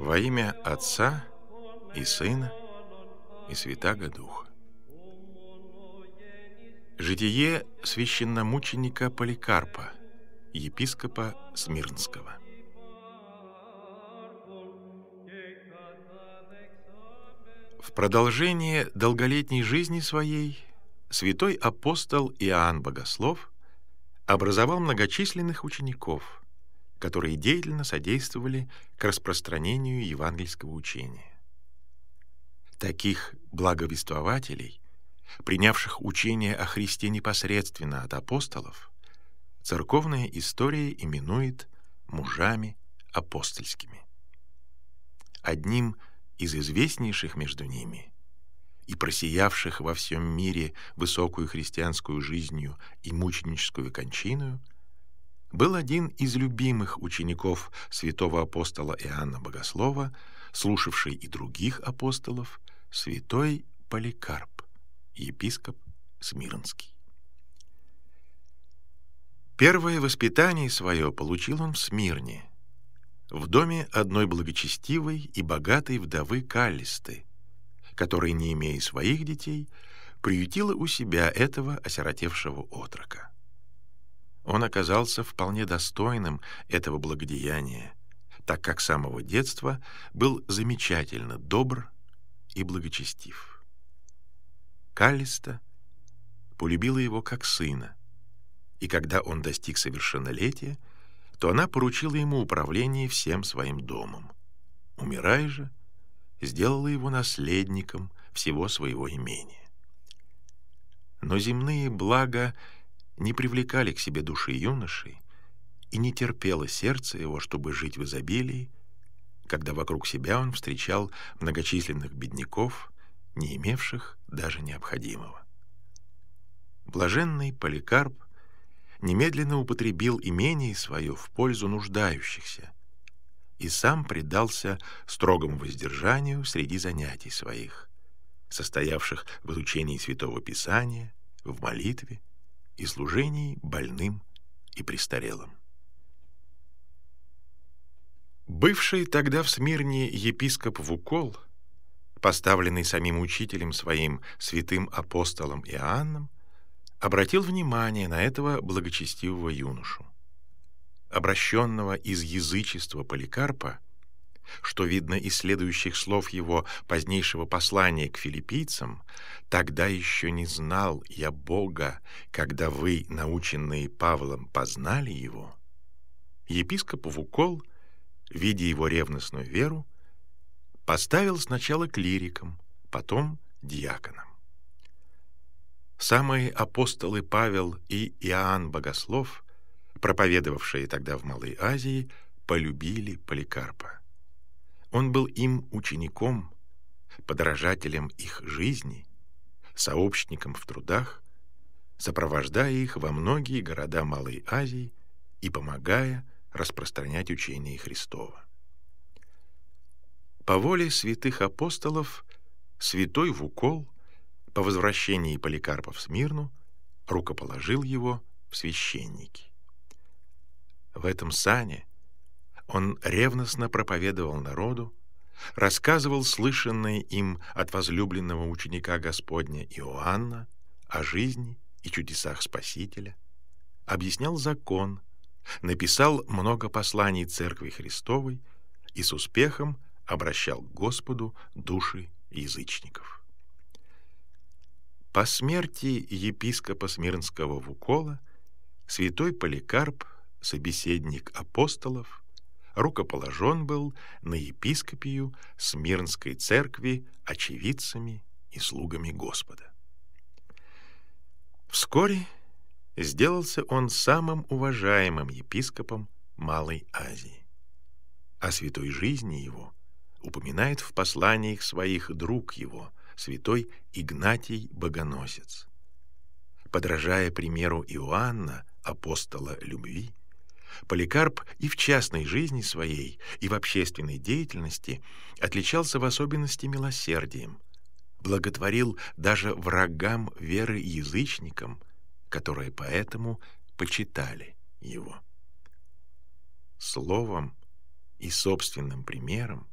Во имя Отца и Сына и Святаго Духа. Житие священномученика Поликарпа, епископа Смирнского. В продолжение долголетней жизни своей святой апостол Иоанн Богослов образовал многочисленных учеников, которые деятельно содействовали к распространению евангельского учения. Таких благовествователей, принявших учение о Христе непосредственно от апостолов, церковная история именует мужами апостольскими. Одним из известнейших между ними и просиявших во всем мире высокую христианскую жизнью и мученическую кончиною, был один из любимых учеников святого апостола Иоанна Богослова, слушавший и других апостолов, святой Поликарп, епископ Смирнский. Первое воспитание свое получил он в Смирне, в доме одной благочестивой и богатой вдовы Каллисты, которая, не имея своих детей, приютила у себя этого осиротевшего отрока. Он оказался вполне достойным этого благодеяния, так как с самого детства был замечательно добр и благочестив. Калиста полюбила его как сына, и когда он достиг совершеннолетия, то она поручила ему управление всем своим домом. Умирая же, сделала его наследником всего своего имения. Но земные блага не привлекали к себе души юноши, и не терпело сердце его, чтобы жить в изобилии, когда вокруг себя он встречал многочисленных бедняков, не имевших даже необходимого. Блаженный Поликарп немедленно употребил имение свое в пользу нуждающихся, и сам предался строгому воздержанию среди занятий своих, состоявших в изучении Святого Писания, в молитве и служении больным и престарелым. Бывший тогда в Смирне епископ Вукол, поставленный самим учителем своим, святым апостолом Иоанном, обратил внимание на этого благочестивого юношу обращенного из язычества Поликарпа, что видно из следующих слов его позднейшего послания к филиппийцам, «Тогда еще не знал я Бога, когда вы, наученные Павлом, познали Его», Епископ Укол, видя его ревностную веру, поставил сначала клириком, потом диаконом. Самые апостолы Павел и Иоанн Богослов проповедовавшие тогда в Малой Азии, полюбили Поликарпа. Он был им учеником, подражателем их жизни, сообщником в трудах, сопровождая их во многие города Малой Азии и помогая распространять учение Христова. По воле святых апостолов святой Вукол по возвращении Поликарпа в Смирну рукоположил его в священники в этом сане он ревностно проповедовал народу, рассказывал слышанное им от возлюбленного ученика Господня Иоанна о жизни и чудесах Спасителя, объяснял закон, написал много посланий Церкви Христовой и с успехом обращал к Господу души язычников. По смерти епископа Смирнского Вукола святой Поликарп собеседник апостолов, рукоположен был на епископию Смирнской церкви очевидцами и слугами Господа. Вскоре сделался он самым уважаемым епископом Малой Азии. О святой жизни его упоминает в посланиях своих друг его, святой Игнатий Богоносец. Подражая примеру Иоанна, апостола любви, Поликарп и в частной жизни своей, и в общественной деятельности отличался в особенности милосердием, благотворил даже врагам веры язычникам, которые поэтому почитали его. Словом и собственным примером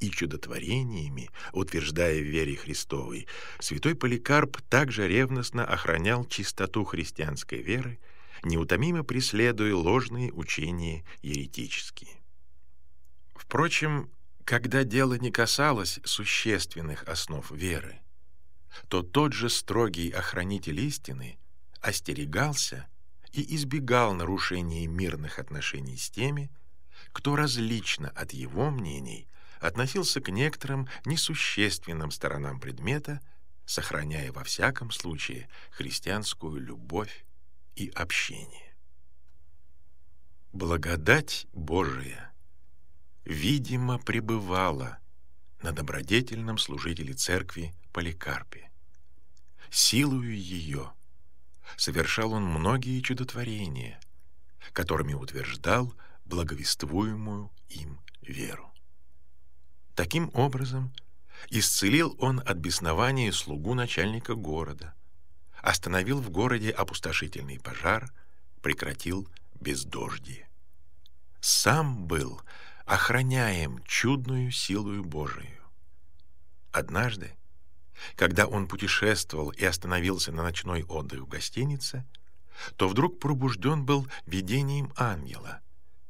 и чудотворениями, утверждая в вере Христовой, святой Поликарп также ревностно охранял чистоту христианской веры – неутомимо преследуя ложные учения еретические. Впрочем, когда дело не касалось существенных основ веры, то тот же строгий охранитель истины остерегался и избегал нарушения мирных отношений с теми, кто различно от его мнений относился к некоторым несущественным сторонам предмета, сохраняя во всяком случае христианскую любовь и общение. Благодать Божия, видимо, пребывала на добродетельном служителе церкви Поликарпе. Силою ее совершал он многие чудотворения, которыми утверждал благовествуемую им веру. Таким образом, исцелил он от беснования слугу начальника города – остановил в городе опустошительный пожар, прекратил бездожди. Сам был охраняем чудную силою Божию. Однажды, когда он путешествовал и остановился на ночной отдых в гостинице, то вдруг пробужден был видением ангела,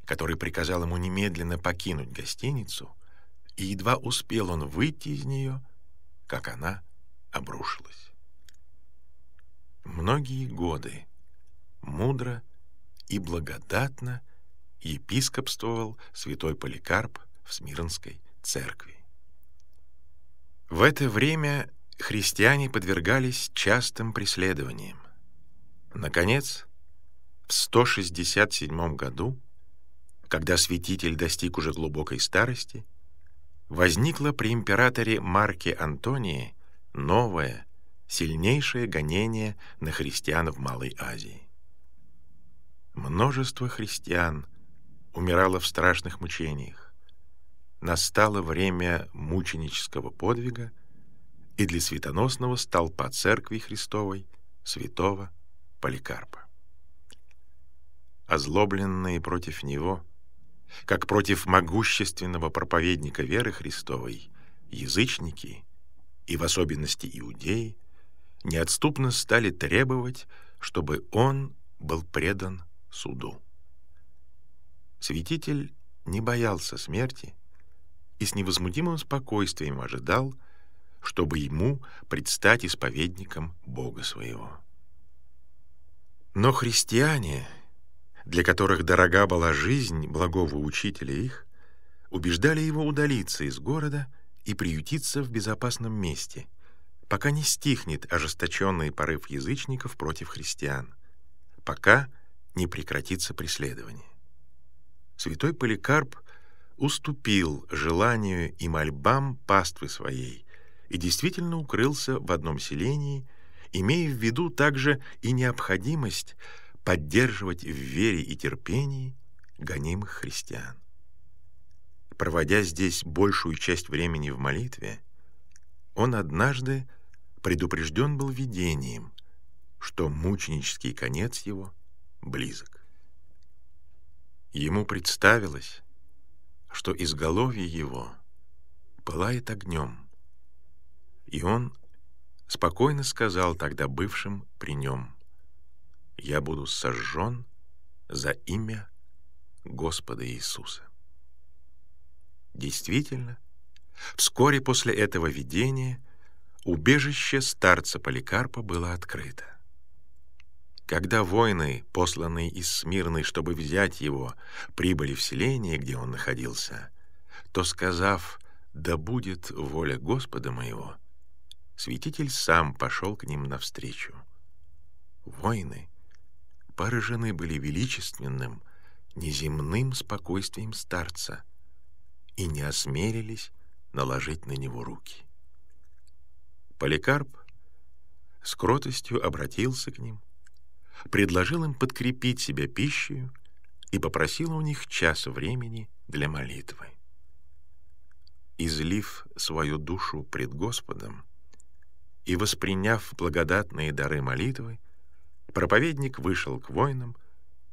который приказал ему немедленно покинуть гостиницу, и едва успел он выйти из нее, как она обрушилась. Многие годы мудро и благодатно епископствовал святой Поликарп в Смирнской церкви. В это время христиане подвергались частым преследованиям. Наконец, в 167 году, когда святитель достиг уже глубокой старости, возникла при императоре Марке Антонии новая сильнейшее гонение на христиан в Малой Азии. Множество христиан умирало в страшных мучениях. Настало время мученического подвига, и для светоносного стал по церкви Христовой святого Поликарпа. Озлобленные против него, как против могущественного проповедника веры Христовой, язычники, и в особенности иудеи, неотступно стали требовать, чтобы он был предан суду. Святитель не боялся смерти и с невозмутимым спокойствием ожидал, чтобы ему предстать исповедником Бога своего. Но христиане, для которых дорога была жизнь благого учителя их, убеждали его удалиться из города и приютиться в безопасном месте — пока не стихнет ожесточенный порыв язычников против христиан, пока не прекратится преследование. Святой Поликарп уступил желанию и мольбам паствы своей и действительно укрылся в одном селении, имея в виду также и необходимость поддерживать в вере и терпении гонимых христиан. Проводя здесь большую часть времени в молитве, он однажды предупрежден был видением, что мученический конец его близок. Ему представилось, что изголовье его пылает огнем, и он спокойно сказал тогда бывшим при нем, «Я буду сожжен за имя Господа Иисуса». Действительно, вскоре после этого видения — Убежище старца Поликарпа было открыто. Когда воины, посланные из Смирны, чтобы взять его, прибыли в селение, где он находился, то, сказав «Да будет воля Господа моего», святитель сам пошел к ним навстречу. Воины поражены были величественным, неземным спокойствием старца и не осмелились наложить на него руки. Поликарп с кротостью обратился к ним, предложил им подкрепить себя пищей и попросил у них час времени для молитвы. Излив свою душу пред Господом и восприняв благодатные дары молитвы, проповедник вышел к воинам,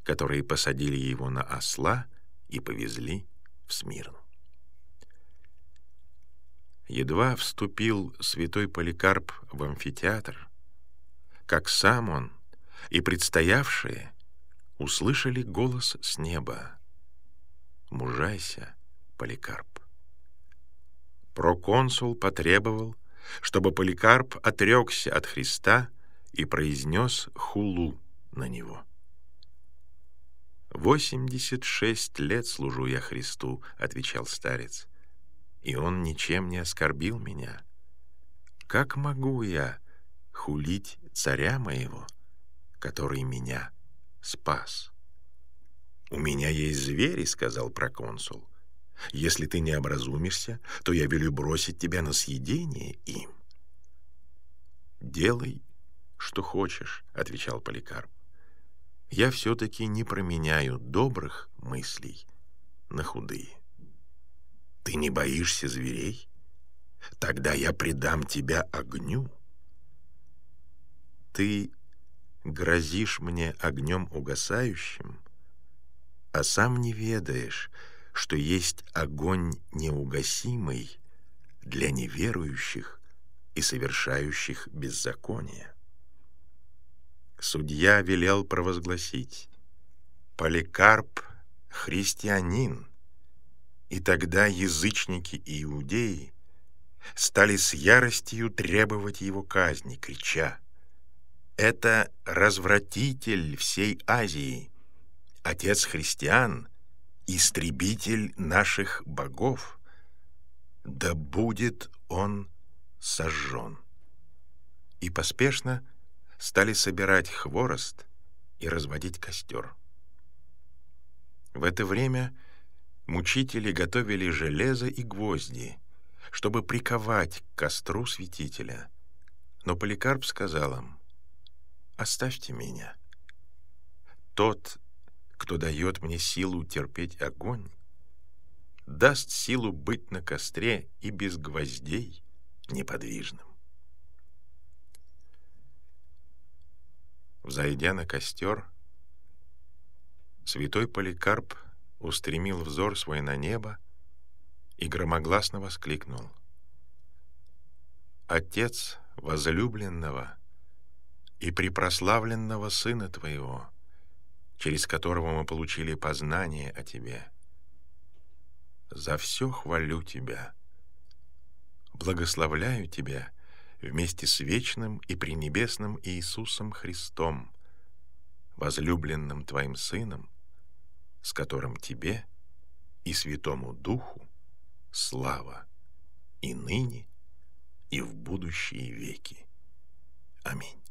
которые посадили его на осла и повезли в Смирн едва вступил святой Поликарп в амфитеатр, как сам он и предстоявшие услышали голос с неба. «Мужайся, Поликарп!» Проконсул потребовал, чтобы Поликарп отрекся от Христа и произнес хулу на него. «Восемьдесят шесть лет служу я Христу», — отвечал старец и он ничем не оскорбил меня. Как могу я хулить царя моего, который меня спас? «У меня есть звери», — сказал проконсул. «Если ты не образумишься, то я велю бросить тебя на съедение им». «Делай, что хочешь», — отвечал Поликарп. «Я все-таки не променяю добрых мыслей на худые». Ты не боишься зверей? Тогда я предам тебя огню. Ты грозишь мне огнем угасающим, а сам не ведаешь, что есть огонь неугасимый для неверующих и совершающих беззаконие. Судья велел провозгласить «Поликарп — христианин» И тогда язычники и иудеи стали с яростью требовать его казни, крича «Это развратитель всей Азии, отец христиан, истребитель наших богов, да будет он сожжен». И поспешно стали собирать хворост и разводить костер. В это время мучители готовили железо и гвозди, чтобы приковать к костру святителя. Но Поликарп сказал им, «Оставьте меня. Тот, кто дает мне силу терпеть огонь, даст силу быть на костре и без гвоздей неподвижным». Взойдя на костер, святой Поликарп — устремил взор свой на небо и громогласно воскликнул. «Отец возлюбленного и препрославленного Сына Твоего, через которого мы получили познание о Тебе, за все хвалю Тебя, благословляю Тебя вместе с вечным и пренебесным Иисусом Христом, возлюбленным Твоим Сыном, с которым тебе и Святому Духу слава и ныне, и в будущие веки. Аминь.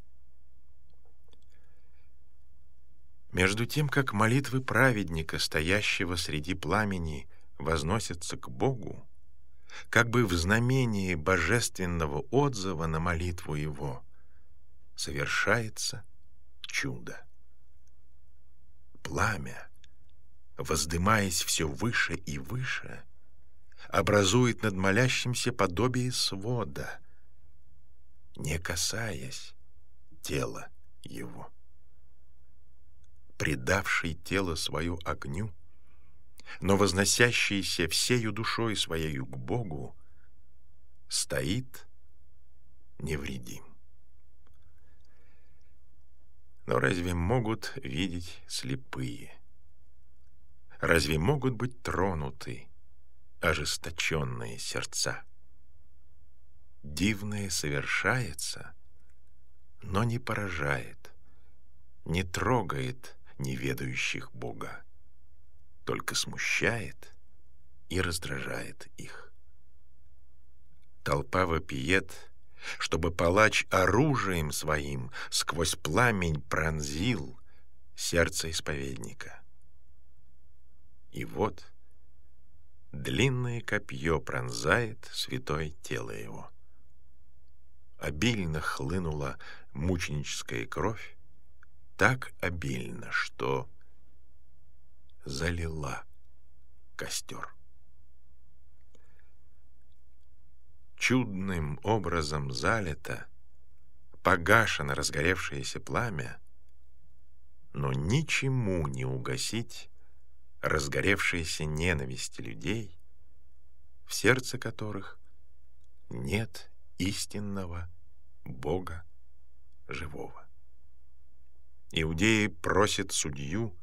Между тем, как молитвы праведника, стоящего среди пламени, возносятся к Богу, как бы в знамении божественного отзыва на молитву его, совершается чудо. Пламя — воздымаясь все выше и выше, образует над молящимся подобие свода, не касаясь тела его. Предавший тело свое огню, но возносящийся всею душой своею к Богу, стоит невредим. Но разве могут видеть слепые? разве могут быть тронуты ожесточенные сердца? Дивное совершается, но не поражает, не трогает неведающих Бога, только смущает и раздражает их. Толпа вопиет — чтобы палач оружием своим сквозь пламень пронзил сердце исповедника. И вот длинное копье пронзает святое тело его. Обильно хлынула мученическая кровь, так обильно, что залила костер. Чудным образом залито, погашено разгоревшееся пламя, но ничему не угасить разгоревшаяся ненависть людей, в сердце которых нет истинного Бога живого. Иудеи просят судью,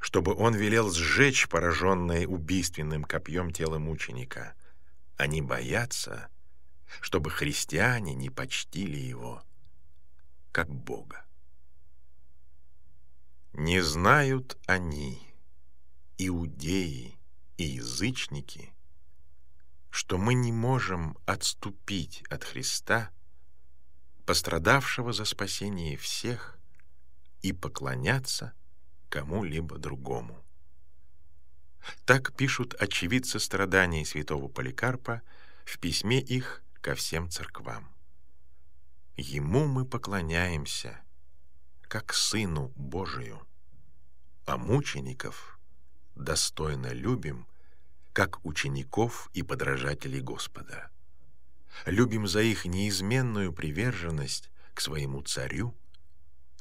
чтобы он велел сжечь пораженное убийственным копьем тело мученика. Они боятся, чтобы христиане не почтили его как Бога. Не знают они, иудеи и язычники, что мы не можем отступить от Христа, пострадавшего за спасение всех, и поклоняться кому-либо другому. Так пишут очевидцы страданий святого Поликарпа в письме их ко всем церквам. Ему мы поклоняемся, как Сыну Божию, а мучеников — достойно любим, как учеников и подражателей Господа. Любим за их неизменную приверженность к своему царю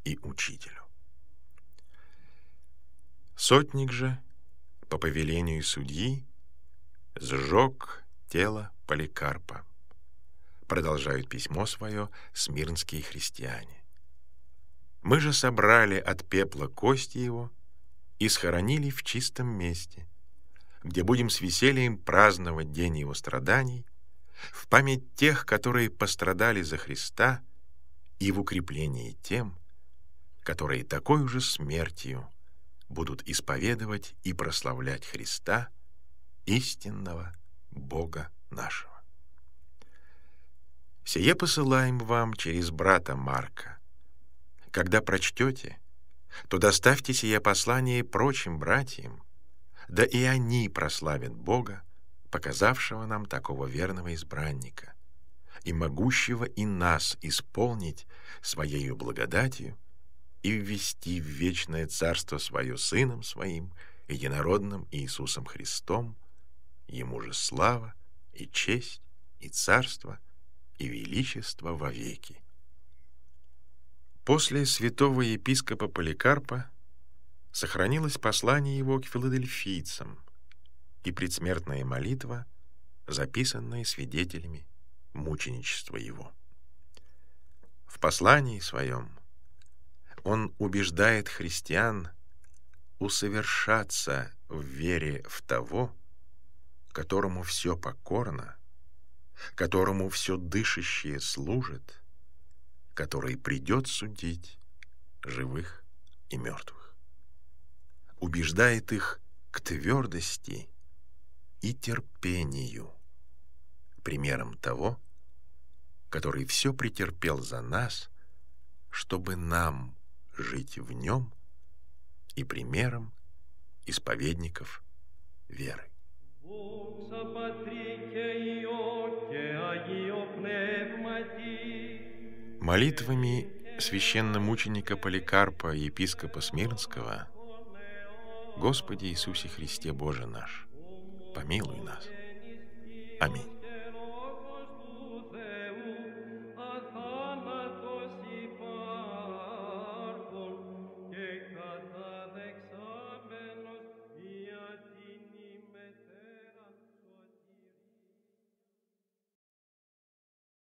и учителю. Сотник же, по повелению судьи, сжег тело Поликарпа. Продолжают письмо свое смирнские христиане. Мы же собрали от пепла кости его — и схоронили в чистом месте, где будем с весельем праздновать день его страданий в память тех, которые пострадали за Христа, и в укреплении тем, которые такой уже смертью будут исповедовать и прославлять Христа, истинного Бога нашего. Сие посылаем вам через брата Марка. Когда прочтете — то доставьте сие послание прочим братьям, да и они прославят Бога, показавшего нам такого верного избранника и могущего и нас исполнить Своею благодатью и ввести в вечное царство Свое Сыном Своим, единородным Иисусом Христом, Ему же слава и честь и царство и величество вовеки. После святого епископа Поликарпа сохранилось послание его к филадельфийцам и предсмертная молитва, записанная свидетелями мученичества его. В послании своем он убеждает христиан усовершаться в вере в того, которому все покорно, которому все дышащее служит — который придет судить живых и мертвых. Убеждает их к твердости и терпению, примером того, который все претерпел за нас, чтобы нам жить в нем и примером исповедников веры. Молитвами священномученика Поликарпа, епископа Смирнского, Господи Иисусе Христе Боже наш, помилуй нас. Аминь.